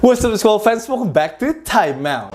What's up school fans, welcome back to Time Out.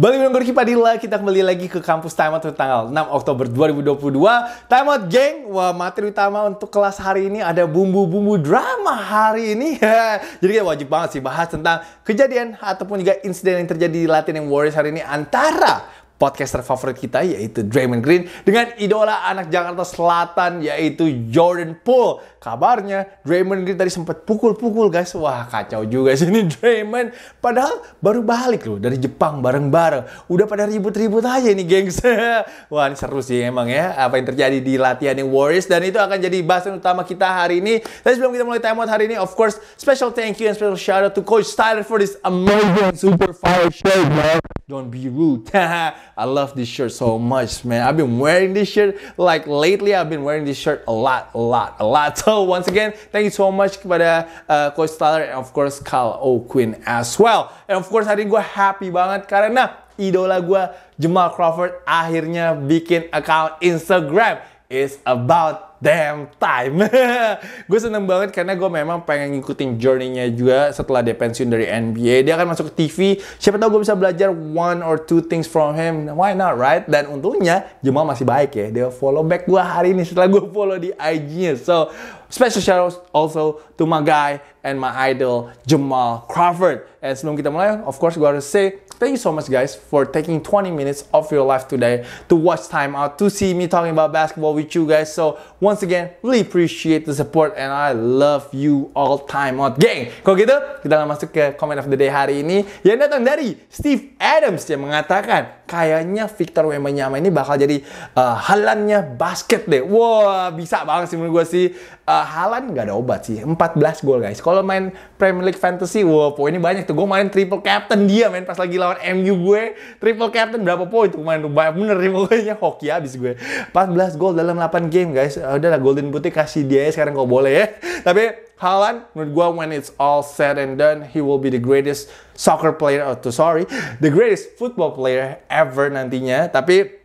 Balik dengan Gorky Padilla, kita kembali lagi ke kampus Time Out tanggal 6 Oktober 2022. Time Out, geng! Wah, materi utama untuk kelas hari ini ada bumbu-bumbu drama hari ini. Jadi kita wajib banget sih bahas tentang kejadian ataupun juga insiden yang terjadi di Latin yang Warriors hari ini antara podcaster favorit kita yaitu Draymond Green dengan idola anak Jakarta Selatan yaitu Jordan Poole kabarnya Draymond Green tadi sempat pukul-pukul guys. Wah kacau juga sih ini Draymond. Padahal baru balik loh dari Jepang bareng-bareng. Udah pada ribut-ribut aja ini gengs. Wah ini seru sih emang ya apa yang terjadi di latihan yang Warriors. Dan itu akan jadi bahasan utama kita hari ini. Dan sebelum kita mulai timeout hari ini of course special thank you and special shout out to Coach Tyler for this amazing super fire shirt bro. Don't be rude. I love this shirt so much man. I've been wearing this shirt like lately I've been wearing this shirt a lot a lot a lot. So So once again, thank you so much kepada uh, Coach Tyler and of course Carl O'Quinn as well. And of course hari ini gue happy banget karena idola gue Jamal Crawford akhirnya bikin account Instagram. It's about damn time. gue seneng banget karena gue memang pengen ngikutin journey-nya juga setelah dia pensiun dari NBA. Dia akan masuk ke TV. Siapa tahu gue bisa belajar one or two things from him. Why not, right? Dan untungnya Jamal masih baik ya. Dia follow back gue hari ini setelah gue follow di IG-nya. So, Special shout out also to my guy and my idol Jamal Crawford. And sebelum kita mulai, of course gue harus say thank you so much guys for taking 20 minutes of your life today to watch time out to see me talking about basketball with you guys. So once again, really appreciate the support and I love you all time out gang. Kalau gitu, kita akan masuk ke comment of the day hari ini yang datang dari Steve Adams yang mengatakan kayaknya Victor Wembanyama ini bakal jadi uh, halannya basket deh. Wah, wow, bisa banget sih menurut gue sih. Uh, eh, halan nggak ada obat sih. 14 gol guys. Kalau main Premier League Fantasy, wah wow, poinnya banyak tuh. Gue main triple captain dia main pas lagi lawan MU gue. Triple captain berapa poin tuh main Banyak bener nih nya hoki abis gue. 14 gol dalam 8 game guys. Uh, eh, udahlah Golden putih kasih dia ya sekarang kok boleh ya. Tapi halan menurut gue when it's all said and done, he will be the greatest soccer player, atau oh, sorry, the greatest football player ever ever nantinya. Tapi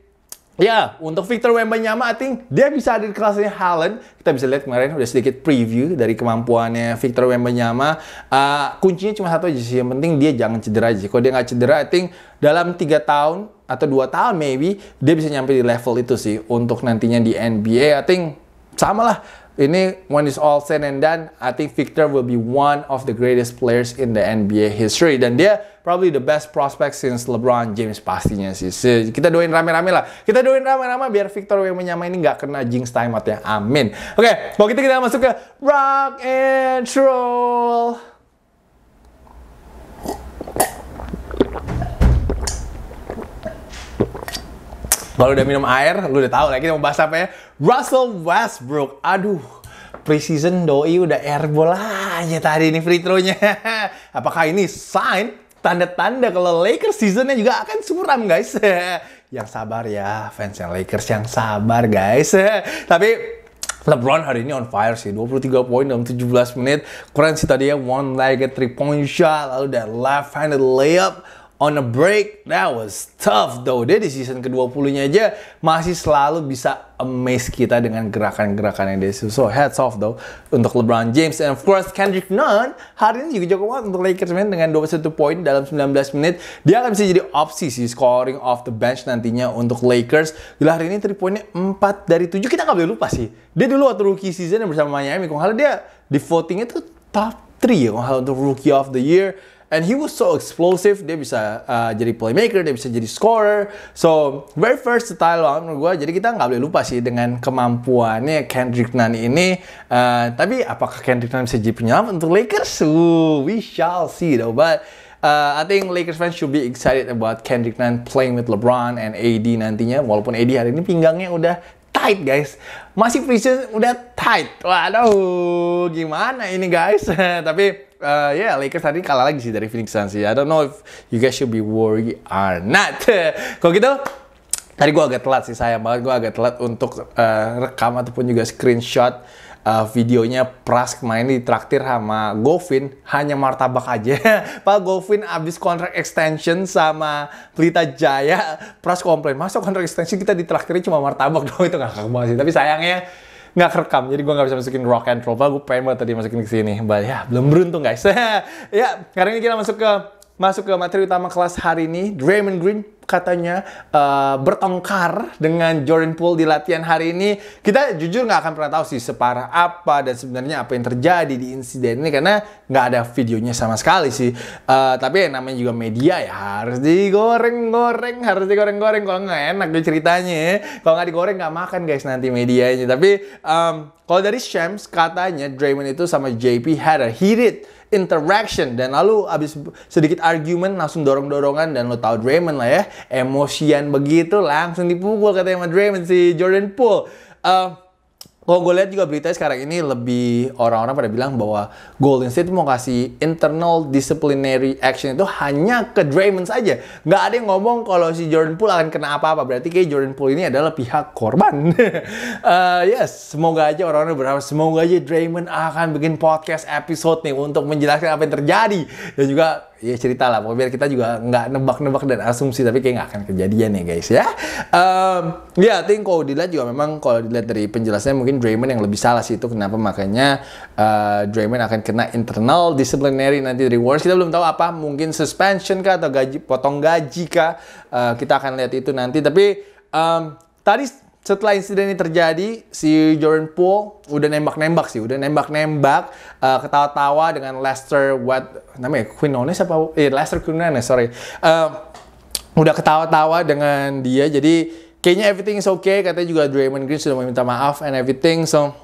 Ya, untuk Victor Wembanyama, I think dia bisa ada di kelasnya Haaland. Kita bisa lihat kemarin udah sedikit preview dari kemampuannya Victor Wembanyama. Uh, kuncinya cuma satu aja sih, yang penting dia jangan cedera aja. Kalau dia nggak cedera, I think dalam tiga tahun atau dua tahun maybe, dia bisa nyampe di level itu sih untuk nantinya di NBA. I think sama lah ini when it's all said and done, I think Victor will be one of the greatest players in the NBA history dan dia probably the best prospect since LeBron James pastinya sih. Kita doain rame-rame lah. Kita doain rame-rame biar Victor menyama ini nggak kena jinx timeout ya. Amin. Oke, okay, kalau kita kita masuk ke rock and roll. Kalau udah minum air, lu udah tahu lagi mau bahas apa ya. Russell Westbrook. Aduh, preseason doi udah airball aja tadi ini free throw-nya. Apakah ini sign tanda-tanda kalau Lakers season-nya juga akan suram guys. yang sabar ya fans yang Lakers yang sabar guys. Tapi LeBron hari ini on fire sih, 23 poin dalam 17 menit. Keren sih tadi ya, one legged three point shot, lalu that left handed layup on a break. That was tough though. Dia di season ke-20-nya aja masih selalu bisa amaze kita dengan gerakan-gerakan yang dia So hats off though untuk LeBron James and of course Kendrick Nunn hari ini juga jago banget untuk Lakers man dengan 21 poin dalam 19 menit. Dia akan bisa jadi opsi sih scoring off the bench nantinya untuk Lakers. Gila hari ini 3 poinnya 4 dari 7 kita gak boleh lupa sih. Dia dulu waktu rookie season yang bersama Miami, kalau dia di voting itu top 3 ya kalau untuk rookie of the year and he was so explosive dia bisa uh, jadi playmaker dia bisa jadi scorer so very versatile banget menurut gue jadi kita nggak boleh lupa sih dengan kemampuannya Kendrick Nunn ini uh, tapi apakah Kendrick Nunn bisa jadi penyelamat untuk Lakers Ooh, we shall see though but Uh, I think Lakers fans should be excited about Kendrick Nunn playing with LeBron and AD nantinya. Walaupun AD hari ini pinggangnya udah tight guys. Masih preseason udah tight. Waduh, gimana ini guys? Tapi uh, eh, yeah, Lakers tadi kalah lagi sih dari Phoenix Suns. I don't know if you guys should be worried or not. Kalau gitu, tadi gue agak telat sih sayang banget gue agak telat untuk uh, rekam ataupun juga screenshot uh, videonya Pras di traktir sama Govin hanya martabak aja Pak Govin abis kontrak extension sama Pelita Jaya Pras komplain masuk kontrak extension kita di traktirnya cuma martabak doang itu nggak kagum sih tapi sayangnya nggak kerekam jadi gue nggak bisa masukin rock and roll gue pengen banget tadi masukin ke sini ya yeah, belum beruntung guys ya karena ini kita masuk ke masuk ke materi utama kelas hari ini Draymond Green katanya uh, bertengkar dengan Jordan Poole di latihan hari ini. Kita jujur nggak akan pernah tahu sih separah apa dan sebenarnya apa yang terjadi di insiden ini karena nggak ada videonya sama sekali sih. Uh, tapi yang namanya juga media ya harus digoreng-goreng, harus digoreng-goreng. Kalau nggak enak deh ceritanya. Ya. Kalau nggak digoreng nggak makan guys nanti medianya. Tapi um, kalau dari Shams katanya Draymond itu sama JP had a heated interaction dan lalu habis sedikit argument langsung dorong-dorongan dan lo tau Draymond lah ya emosian begitu langsung dipukul katanya sama Draymond si Jordan Poole uh, kalau oh, gue lihat juga berita sekarang ini lebih orang-orang pada bilang bahwa Golden State mau kasih internal disciplinary action itu hanya ke Draymond saja. Nggak ada yang ngomong kalau si Jordan Poole akan kena apa-apa. Berarti kayak Jordan Poole ini adalah pihak korban. uh, yes, semoga aja orang-orang berharap, semoga aja Draymond akan bikin podcast episode nih untuk menjelaskan apa yang terjadi. Dan juga ya cerita lah biar kita juga nggak nebak-nebak dan asumsi tapi kayak nggak akan kejadian ya guys ya um, ya yeah, think kalau dilihat juga memang kalau dilihat dari penjelasannya mungkin Draymond yang lebih salah sih itu kenapa makanya uh, Draymond akan kena internal disciplinary nanti rewards kita belum tahu apa mungkin suspension kah atau gaji potong gaji kah uh, kita akan lihat itu nanti tapi um, tadi setelah insiden ini terjadi, si Jordan Poole udah nembak-nembak sih, udah nembak-nembak, uh, ketawa-tawa dengan Lester what namanya Quinones apa? Eh, Lester Quinones, sorry. Uh, udah ketawa-tawa dengan dia, jadi kayaknya everything is okay. Katanya juga Draymond Green sudah meminta maaf and everything, so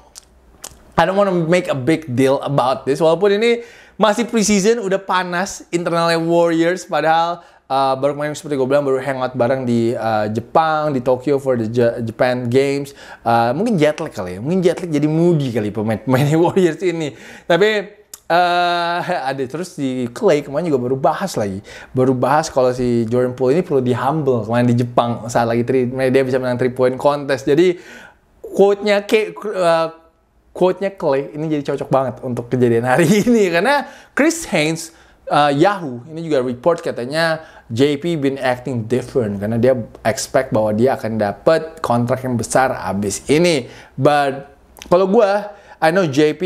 I don't want to make a big deal about this. Walaupun ini masih preseason, udah panas internalnya Warriors, padahal uh, baru main seperti gue bilang baru hangout bareng di uh, Jepang di Tokyo for the Japan Games uh, mungkin jet lag kali ya mungkin jet lag jadi moody kali pemain pemain Warriors ini tapi uh, ada terus di Clay kemarin juga baru bahas lagi baru bahas kalau si Jordan Poole ini perlu di humble kemarin di Jepang saat lagi tri dia bisa menang 3 point contest jadi quote-nya ke uh, quote-nya Clay ini jadi cocok banget untuk kejadian hari ini karena Chris Haynes uh, Yahoo ini juga report katanya JP been acting different karena dia expect bahwa dia akan dapat kontrak yang besar abis ini. But kalau gue, I know JP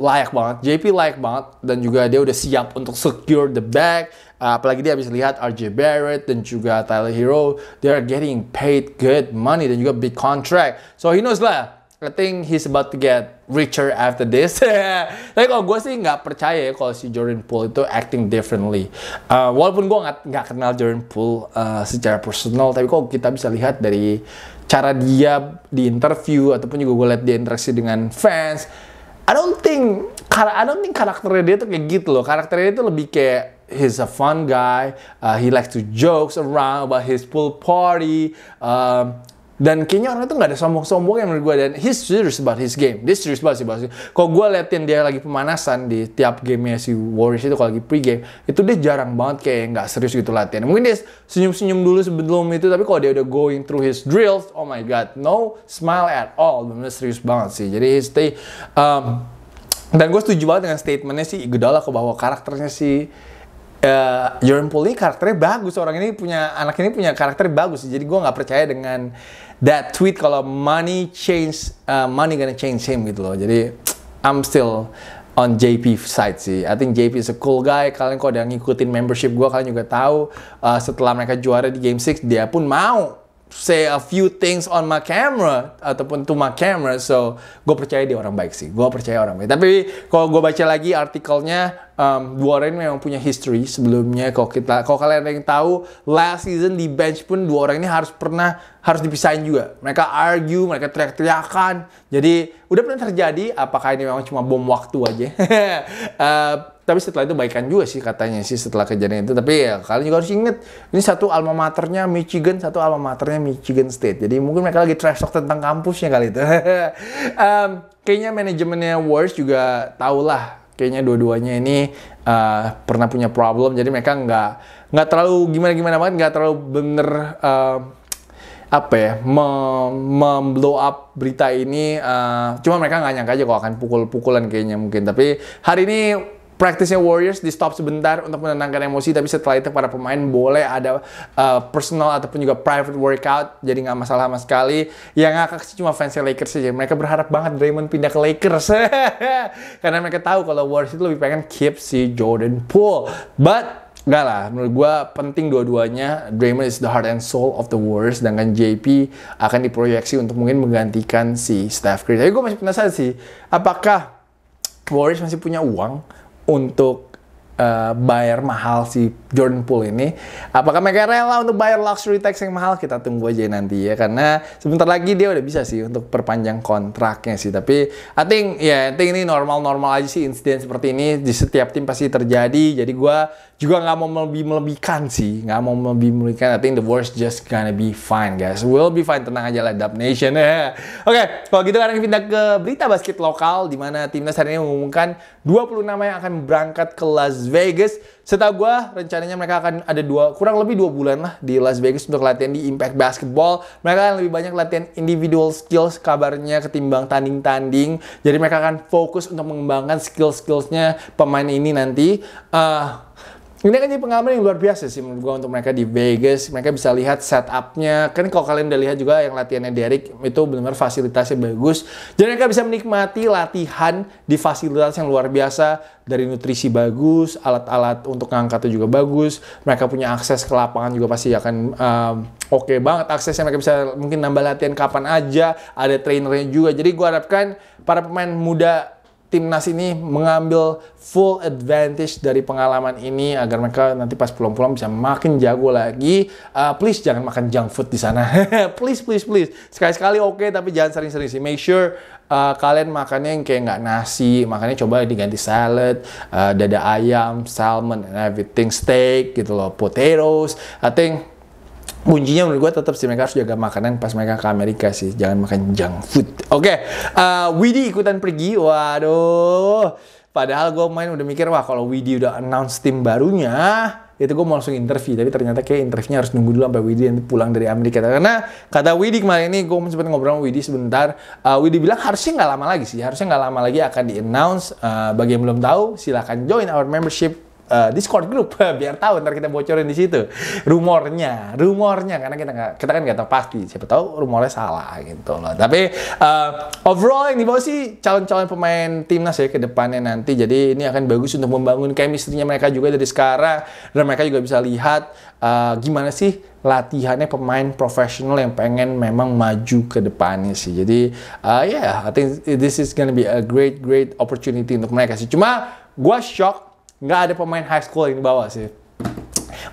layak banget, JP layak banget dan juga dia udah siap untuk secure the bag. Uh, apalagi dia habis lihat RJ Barrett dan juga Tyler Hero, they are getting paid good money dan juga big contract. So he knows lah I think he's about to get richer after this. Tapi kalau gue sih nggak percaya ya kalau si Jordan Poole itu acting differently. Uh, walaupun gue nggak kenal Jordan Poole uh, secara personal, tapi kalau kita bisa lihat dari cara dia di interview ataupun juga gue lihat dia interaksi dengan fans, I don't think I don't think karakternya dia tuh kayak gitu loh. Karakternya itu lebih kayak he's a fun guy. Uh, he likes to jokes around about his pool party. Um, dan kayaknya orang itu nggak ada sombong-sombong yang menurut gue. Dan he's serious about his game. Dia serius banget sih bahas. Kalo gue liatin dia lagi pemanasan di tiap gamenya si Warriors itu kalau lagi pre-game. Itu dia jarang banget kayak nggak serius gitu latihan. Mungkin dia senyum-senyum dulu sebelum itu. Tapi kalau dia udah going through his drills. Oh my God. No smile at all. bener serius banget sih. Jadi he stay... Um, dan gue setuju banget dengan statementnya si Iguodala ke bahwa karakternya si uh, eh, Jordan Poole ini karakternya bagus orang ini punya anak ini punya karakter bagus jadi gue nggak percaya dengan that tweet kalau money change uh, money gonna change him gitu loh. Jadi I'm still on JP side sih. I think JP is a cool guy. Kalian kalau udah ngikutin membership gue, kalian juga tahu uh, setelah mereka juara di Game 6, dia pun mau say a few things on my camera ataupun to my camera so gue percaya dia orang baik sih gue percaya orang baik tapi kalau gue baca lagi artikelnya um, dua orang ini memang punya history sebelumnya kalau kita kalau kalian yang tahu last season di bench pun dua orang ini harus pernah harus dipisahin juga mereka argue mereka teriak-teriakan jadi udah pernah terjadi apakah ini memang cuma bom waktu aja uh, tapi setelah itu baikan juga sih katanya sih setelah kejadian itu tapi ya kalian juga harus inget ini satu alma maternya Michigan satu alma maternya Michigan State jadi mungkin mereka lagi trash talk tentang kampusnya kali itu um, kayaknya manajemennya worse juga tau lah kayaknya dua-duanya ini uh, pernah punya problem jadi mereka nggak nggak terlalu gimana gimana banget nggak terlalu bener uh, apa ya memblow up berita ini uh, cuma mereka nggak nyangka aja kok akan pukul-pukulan kayaknya mungkin tapi hari ini practice Warriors di stop sebentar untuk menenangkan emosi, tapi setelah itu para pemain boleh ada uh, personal ataupun juga private workout, jadi nggak masalah sama sekali. Yang ngakak sih cuma fans Lakers saja. Mereka berharap banget Draymond pindah ke Lakers. Karena mereka tahu kalau Warriors itu lebih pengen keep si Jordan Poole. But nggak lah, menurut gue penting dua-duanya. Draymond is the heart and soul of the Warriors, sedangkan JP akan diproyeksi untuk mungkin menggantikan si Steph Curry. Tapi gue masih penasaran sih, apakah Warriors masih punya uang untuk Eh, bayar mahal si Jordan Pool ini. Apakah mereka rela untuk bayar luxury tax yang mahal? Kita tunggu aja nanti ya karena sebentar lagi dia udah bisa sih untuk perpanjang kontraknya sih. Tapi I think ya yeah, I think ini normal-normal aja sih insiden seperti ini di setiap tim pasti terjadi. Jadi gue juga nggak mau lebih melebihkan sih, nggak mau lebih melebihkan. I think the worst just gonna be fine guys. will be fine tenang aja lah Dub Nation. Oke, okay, kalau gitu sekarang pindah ke berita basket lokal di mana timnas hari ini mengumumkan 20 nama yang akan berangkat ke Las Vegas. Setahu gue rencananya mereka akan ada dua kurang lebih dua bulan lah di Las Vegas untuk latihan di Impact Basketball. Mereka akan lebih banyak latihan individual skills kabarnya ketimbang tanding-tanding. Jadi mereka akan fokus untuk mengembangkan skill-skillsnya pemain ini nanti. Uh, ini kan jadi pengalaman yang luar biasa sih menurut gue untuk mereka di Vegas. Mereka bisa lihat setupnya. Kan kalau kalian udah lihat juga yang latihannya Derek itu benar-benar fasilitasnya bagus. Jadi mereka bisa menikmati latihan di fasilitas yang luar biasa. Dari nutrisi bagus, alat-alat untuk ngangkatnya juga bagus. Mereka punya akses ke lapangan juga pasti akan um, oke okay banget aksesnya. Mereka bisa mungkin nambah latihan kapan aja. Ada trainernya juga. Jadi gue harapkan para pemain muda timnas ini mengambil full advantage dari pengalaman ini agar mereka nanti pas pulang-pulang bisa makin jago lagi. Uh, please jangan makan junk food di sana. please, please, please. Sekali-sekali oke, okay, tapi jangan sering-sering sih. Make sure uh, kalian makannya yang kayak nggak nasi, makannya coba diganti salad, uh, dada ayam, salmon, and everything, steak gitu loh, potatoes. I think kuncinya menurut gue tetap sih mereka harus jaga makanan pas mereka ke Amerika sih jangan makan junk food oke okay. uh, eh, Widi ikutan pergi waduh padahal gue main udah mikir wah kalau Widi udah announce tim barunya itu gue mau langsung interview tapi ternyata kayak interviewnya harus nunggu dulu sampai Widi yang pulang dari Amerika karena kata Widi kemarin ini gue sempat ngobrol sama Widi sebentar uh, Widi bilang harusnya nggak lama lagi sih harusnya nggak lama lagi akan di announce uh, eh, bagi yang belum tahu silahkan join our membership uh, Discord group biar tahu ntar kita bocorin di situ rumornya rumornya karena kita nggak kita kan nggak tahu pasti siapa tahu rumornya salah gitu loh tapi uh, overall yang dibawa sih calon-calon pemain timnas ya ke depannya nanti jadi ini akan bagus untuk membangun chemistry-nya mereka juga dari sekarang dan mereka juga bisa lihat uh, gimana sih latihannya pemain profesional yang pengen memang maju ke depannya sih. Jadi uh, yeah, I think this is gonna be a great great opportunity untuk mereka sih. Cuma gua shock nggak ada pemain high school yang dibawa sih.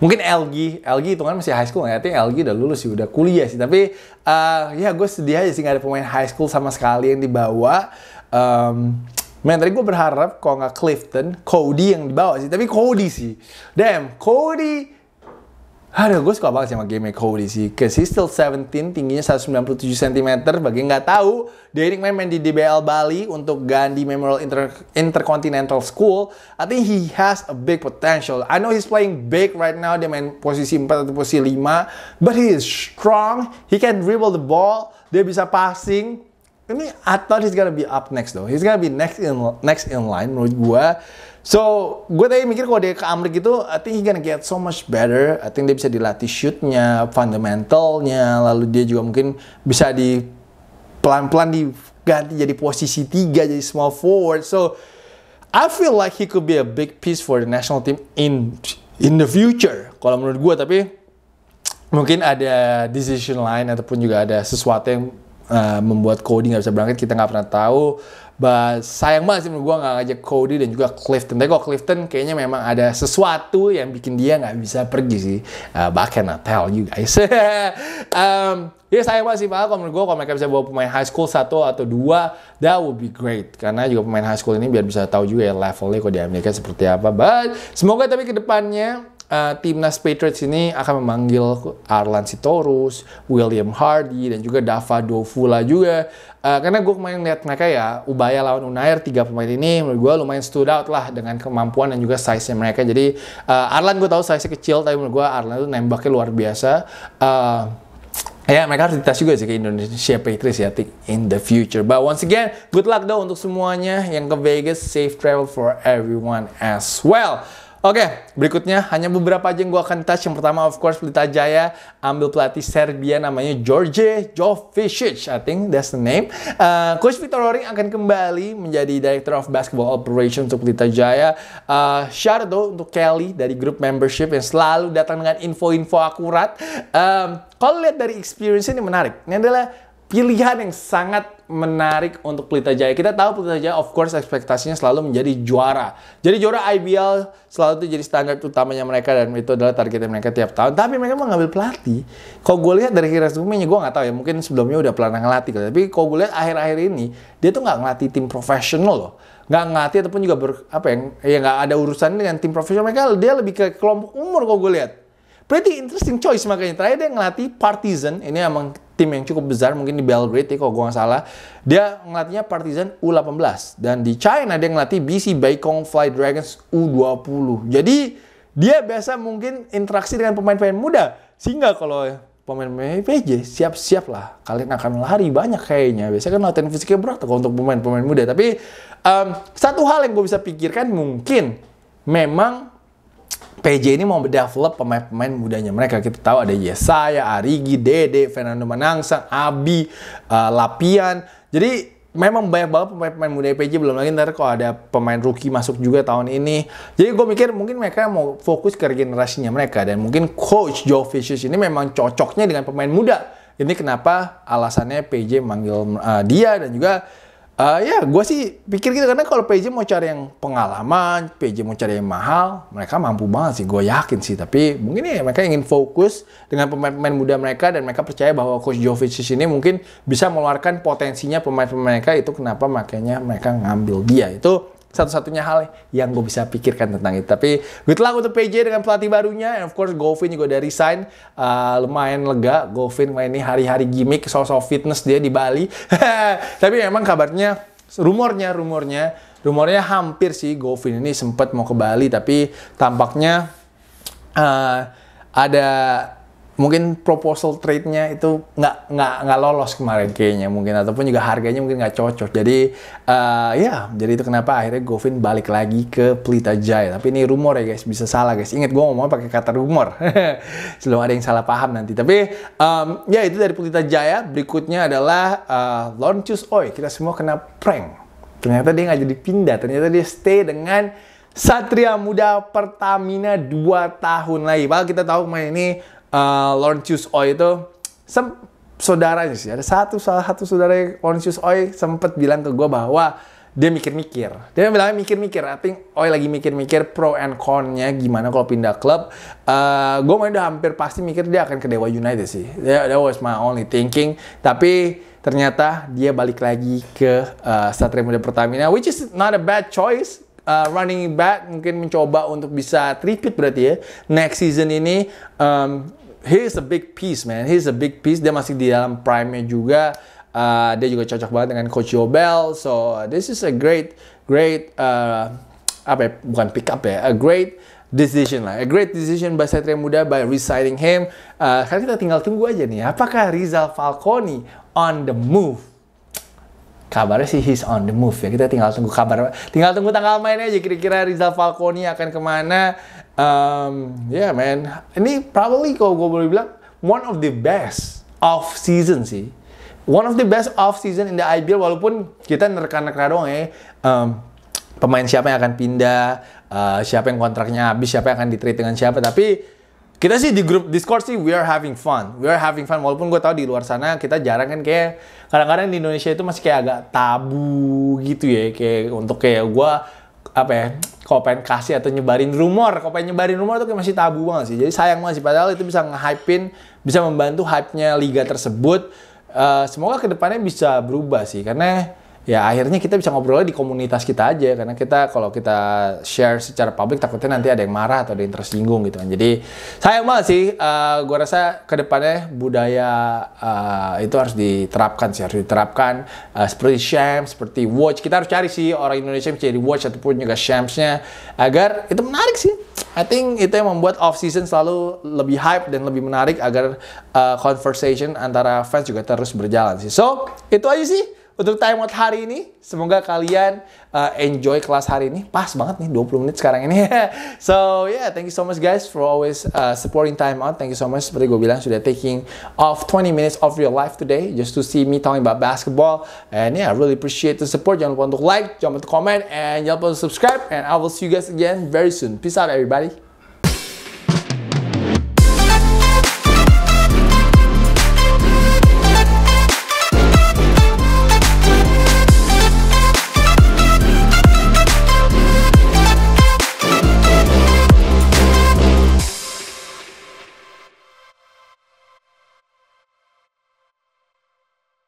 Mungkin LG, LG kan masih high school ya Tapi LG udah lulus sih, udah kuliah sih. Tapi uh, ya gue sedih aja sih nggak ada pemain high school sama sekali yang dibawa. Um, Men, tadi gue berharap kalau nggak Clifton, Cody yang dibawa sih. Tapi Cody sih. Damn, Cody Aduh, gue suka banget sama game Cody sih. Cause he's still 17, tingginya 197 cm. Bagi nggak tahu, Derek main main di DBL Bali untuk Gandhi Memorial Inter Intercontinental School. I think he has a big potential. I know he's playing big right now. Dia main posisi 4 atau posisi 5. But he is strong. He can dribble the ball. Dia bisa passing. Ini I thought he's gonna be up next though. He's gonna be next in next in line menurut gue. So, gue tadi mikir kalau dia ke Amrik itu, I think he gonna get so much better. I think dia bisa dilatih shootnya, fundamentalnya, lalu dia juga mungkin bisa di pelan-pelan diganti jadi posisi tiga, jadi small forward. So, I feel like he could be a big piece for the national team in in the future. Kalau menurut gue, tapi mungkin ada decision line ataupun juga ada sesuatu yang uh, membuat Cody nggak bisa berangkat kita nggak pernah tahu But sayang banget sih menurut gue nggak ngajak Cody dan juga Clifton. Tapi kalau Clifton kayaknya memang ada sesuatu yang bikin dia nggak bisa pergi sih. Uh, but I cannot tell you guys. um, ya sayang banget sih, kalau menurut gue kalau mereka bisa bawa pemain high school satu atau dua, that would be great. Karena juga pemain high school ini biar bisa tahu juga ya levelnya kok di Amerika seperti apa. But semoga tapi kedepannya uh, timnas Patriots ini akan memanggil Arlan Sitorus, William Hardy, dan juga Dava Dovula juga. Uh, karena gue kemarin lihat mereka ya, Ubaya lawan Unair, tiga pemain ini menurut gue lumayan stood out lah dengan kemampuan dan juga size-nya mereka. Jadi uh, Arlan gue tahu size-nya kecil, tapi menurut gue Arlan itu nembaknya luar biasa. Uh, Ya, mereka harus dites juga sih ke Indonesia Patriots ya in the future. But once again, good luck though untuk semuanya yang ke Vegas. Safe travel for everyone as well. Oke, okay, berikutnya hanya beberapa aja yang gue akan touch. Yang pertama, of course, Pelita Jaya ambil pelatih Serbia namanya George Jovicic. I think that's the name. Uh, Coach Victor Loring akan kembali menjadi Director of Basketball Operations untuk Pelita Jaya. Uh, eh, Shardo untuk Kelly dari grup membership yang selalu datang dengan info-info akurat. Um, kalau lihat dari experience ini menarik. Ini adalah pilihan yang sangat menarik untuk Pelita Jaya. Kita tahu Pelita Jaya of course ekspektasinya selalu menjadi juara. Jadi juara IBL selalu itu jadi standar utamanya mereka dan itu adalah target mereka tiap tahun. Tapi mereka mau ngambil pelatih. Kalau gue lihat dari resumenya gue nggak tahu ya. Mungkin sebelumnya udah pernah ngelatih. Tapi kalau gue lihat akhir-akhir ini dia tuh nggak ngelatih tim profesional loh. Nggak ngelatih ataupun juga ber, apa yang ya nggak ada urusan dengan tim profesional mereka. Dia lebih ke kelompok umur kalau gue lihat Pretty interesting choice makanya. Terakhir dia ngelatih Partizan. Ini emang tim yang cukup besar mungkin di Belgrade ya kalau gue nggak salah. Dia ngelatihnya Partizan U18 dan di China dia ngelatih BC Baikong Fly Dragons U20. Jadi dia biasa mungkin interaksi dengan pemain-pemain muda. Sehingga kalau pemain-pemain PJ siap-siap lah kalian akan lari banyak kayaknya biasanya kan latihan fisiknya berat kalau untuk pemain-pemain muda tapi um, satu hal yang gue bisa pikirkan mungkin memang PJ ini mau develop pemain-pemain mudanya mereka. Kita tahu ada Yesaya, Arigi, Dede, Fernando Manangsang, Abi, uh, Lapian. Jadi memang banyak banget pemain-pemain muda PJ belum lagi ntar kalau ada pemain rookie masuk juga tahun ini. Jadi gue mikir mungkin mereka mau fokus ke generasinya mereka dan mungkin coach Joe Vicious ini memang cocoknya dengan pemain muda. Ini kenapa alasannya PJ manggil uh, dia dan juga Uh, ya, gue sih pikir gitu karena kalau PJ mau cari yang pengalaman, PJ mau cari yang mahal, mereka mampu banget sih, gue yakin sih. Tapi mungkin ya mereka ingin fokus dengan pemain-pemain muda mereka dan mereka percaya bahwa Coach Jovic di sini mungkin bisa mengeluarkan potensinya pemain-pemain mereka itu kenapa makanya mereka ngambil dia itu satu-satunya hal yang gue bisa pikirkan tentang itu. Tapi good luck untuk PJ dengan pelatih barunya. And of course Govin juga udah resign. Uh, lumayan lega. Govin main ini hari-hari gimmick. Sosok fitness dia di Bali. Tapi memang kabarnya, rumornya, rumornya. Rumornya hampir sih Govin ini sempat mau ke Bali. Tapi tampaknya uh, ada mungkin proposal trade-nya itu nggak nggak nggak lolos kemarin kayaknya mungkin ataupun juga harganya mungkin nggak cocok jadi uh, ya jadi itu kenapa akhirnya Govin balik lagi ke Pelita Jaya tapi ini rumor ya guys bisa salah guys inget gue ngomong pakai kata rumor sebelum ada yang salah paham nanti tapi um, ya itu dari Pelita Jaya berikutnya adalah uh, Laurentius Oi kita semua kena prank ternyata dia nggak jadi pindah ternyata dia stay dengan Satria Muda Pertamina 2 tahun lagi. Padahal kita tahu main ini uh, eh, Laurentius Oi itu sem saudaranya sih ada satu salah satu saudara Lorenzius Oi sempet bilang ke gue bahwa dia mikir-mikir. Dia bilang mikir-mikir. I think Oi lagi mikir-mikir pro and con-nya gimana kalau pindah klub. Uh, eh, gue udah hampir pasti mikir dia akan ke Dewa United sih. That, that was my only thinking. Tapi ternyata dia balik lagi ke uh, eh, Satria Muda Pertamina, which is not a bad choice. Uh, running back mungkin mencoba untuk bisa tripit berarti ya next season ini um, he's a big piece man, he's a big piece. Dia masih di dalam prime-nya juga. Uh, dia juga cocok banget dengan Coach Yobel. So uh, this is a great, great uh, apa ya, bukan pick up ya, a great decision lah. A great decision by Satria Muda by resigning him. Uh, sekarang kita tinggal tunggu aja nih, apakah Rizal Falconi on the move? Kabarnya sih he's on the move ya. Kita tinggal tunggu kabar. Tinggal tunggu tanggal mainnya aja kira-kira Rizal Falconi akan kemana um, yeah man ini probably kalau gue boleh bilang one of the best off season sih one of the best off season in the IBL walaupun kita nerka-nerka doang ya um, pemain siapa yang akan pindah uh, siapa yang kontraknya habis siapa yang akan ditrade dengan siapa tapi kita sih di grup Discord sih we are having fun. We are having fun walaupun gue tahu di luar sana kita jarang kan kayak kadang-kadang di Indonesia itu masih kayak agak tabu gitu ya kayak untuk kayak gue apa ya Kau pengen kasih atau nyebarin rumor Kau pengen nyebarin rumor itu masih tabu banget sih jadi sayang banget sih padahal itu bisa nge bisa membantu hype-nya liga tersebut uh, semoga kedepannya bisa berubah sih karena ya akhirnya kita bisa ngobrolnya di komunitas kita aja karena kita kalau kita share secara publik takutnya nanti ada yang marah atau ada yang tersinggung gitu kan jadi sayang banget sih uh, eh, gue rasa kedepannya budaya uh, itu harus diterapkan sih harus diterapkan uh, seperti sham seperti watch kita harus cari sih orang Indonesia yang jadi watch ataupun juga shamsnya agar itu menarik sih I think itu yang membuat off season selalu lebih hype dan lebih menarik agar uh, conversation antara fans juga terus berjalan sih so itu aja sih untuk time out hari ini. Semoga kalian uh, enjoy kelas hari ini. Pas banget nih 20 menit sekarang ini. so yeah, thank you so much guys for always uh, supporting time out. Thank you so much seperti gue bilang sudah taking off 20 minutes of your life today just to see me talking about basketball. And yeah, I really appreciate the support. Jangan lupa untuk like, jangan lupa untuk comment, and jangan lupa untuk subscribe. And I will see you guys again very soon. Peace out everybody.